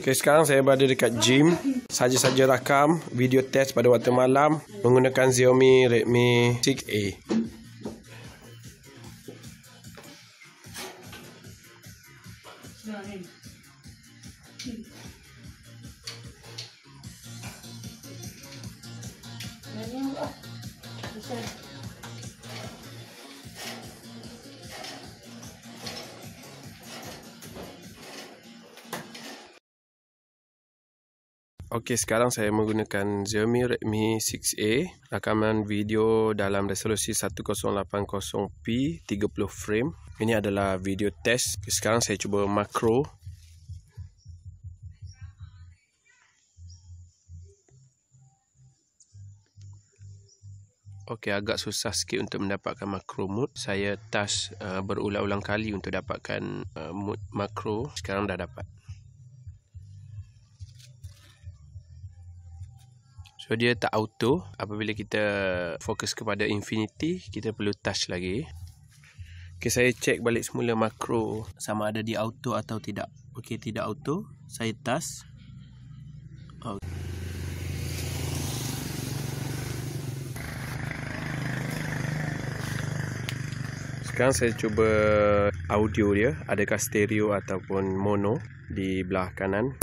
Okay, sekarang saya berada dekat gym Saja-saja rakam video test pada waktu malam Menggunakan Xiaomi Redmi 6A Thank you. Okey, sekarang saya menggunakan Xiaomi Redmi 6A rakaman video dalam resolusi 1080p 30 frame. Ini adalah video test. Okay, sekarang saya cuba makro. Okey, agak susah sikit untuk mendapatkan makro mode. Saya test uh, berulang-ulang kali untuk dapatkan uh, eh, mode makro. Sekarang dah dapat. So dia tak auto Apabila kita fokus kepada infinity Kita perlu touch lagi Okay saya check balik semula makro Sama ada di auto atau tidak Okay tidak auto Saya touch Sekarang saya cuba audio dia Adakah stereo ataupun mono Di belah kanan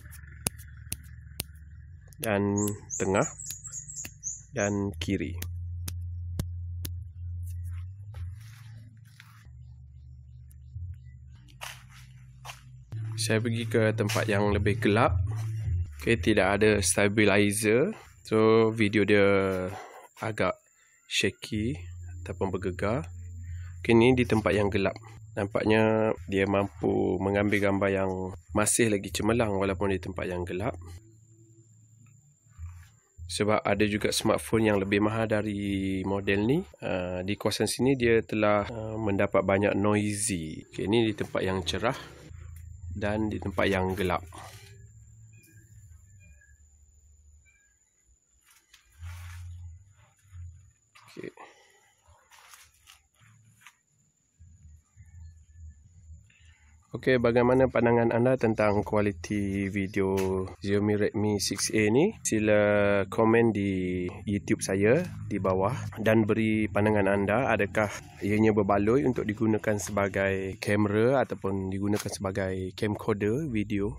Dan Tengah dan kiri. Saya pergi ke tempat yang lebih gelap. Okay, tidak ada stabilizer. So, video dia agak shaky ataupun bergegar. Okay, ni di tempat yang gelap. Nampaknya dia mampu mengambil gambar yang masih lagi cemerlang walaupun di tempat yang gelap sebab ada juga smartphone yang lebih mahal dari model ni. Uh, di kawasan sini dia telah uh, mendapat banyak noisy. Okay, ini di tempat yang cerah dan di tempat yang gelap. Okay. Okey, bagaimana pandangan anda tentang kualiti video Xiaomi Redmi 6A ni? Sila komen di YouTube saya di bawah dan beri pandangan anda adakah ianya berbaloi untuk digunakan sebagai kamera ataupun digunakan sebagai camcorder video.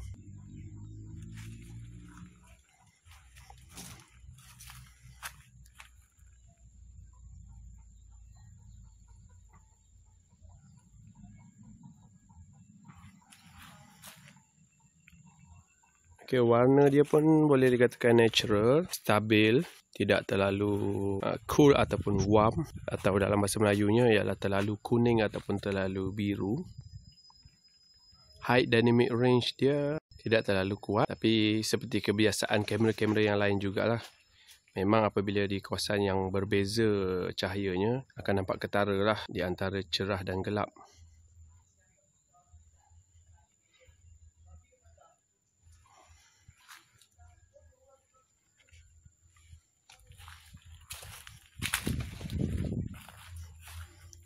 Okey, warna dia pun boleh dikatakan natural, stabil, tidak terlalu uh, cool ataupun warm atau dalam bahasa Melayunya ialah terlalu kuning ataupun terlalu biru. High dynamic range dia tidak terlalu kuat tapi seperti kebiasaan kamera-kamera yang lain jugalah. Memang apabila di kawasan yang berbeza cahayanya akan nampak ketara lah di antara cerah dan gelap.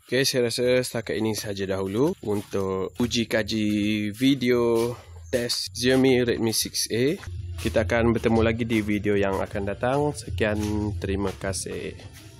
Okay, saya rasa setakat ini saja dahulu untuk uji kaji video test Xiaomi Redmi 6A. Kita akan bertemu lagi di video yang akan datang. Sekian, terima kasih.